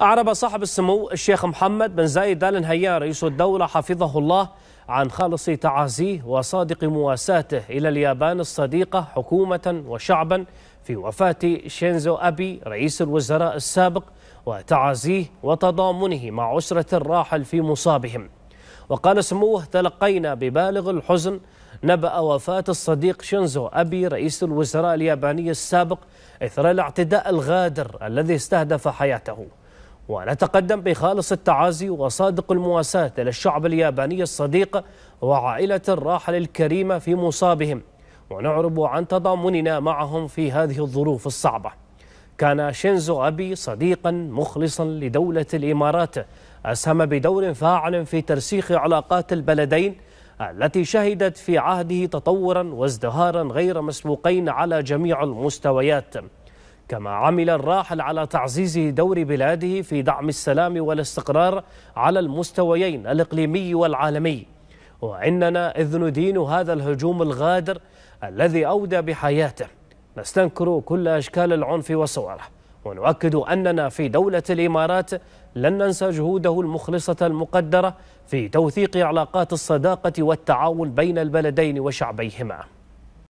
أعرب صاحب السمو الشيخ محمد بن زايد آل نهيان رئيس الدولة حفظه الله عن خالص تعازيه وصادق مواساته إلى اليابان الصديقة حكومة وشعبا في وفاة شينزو أبي رئيس الوزراء السابق وتعازيه وتضامنه مع أسرة الراحل في مصابهم وقال سموه تلقينا ببالغ الحزن نبأ وفاة الصديق شينزو أبي رئيس الوزراء الياباني السابق إثر الاعتداء الغادر الذي استهدف حياته ونتقدم بخالص التعازي وصادق المواساة للشعب الياباني الصديق وعائلة الراحل الكريمة في مصابهم ونعرب عن تضامننا معهم في هذه الظروف الصعبة كان شينزو أبي صديقا مخلصا لدولة الإمارات أسهم بدور فاعل في ترسيخ علاقات البلدين التي شهدت في عهده تطورا وازدهارا غير مسبوقين على جميع المستويات كما عمل الراحل على تعزيز دور بلاده في دعم السلام والاستقرار على المستويين الإقليمي والعالمي وإننا إذ ندين هذا الهجوم الغادر الذي أودى بحياته نستنكر كل أشكال العنف وصوره ونؤكد أننا في دولة الإمارات لن ننسى جهوده المخلصة المقدرة في توثيق علاقات الصداقة والتعاون بين البلدين وشعبيهما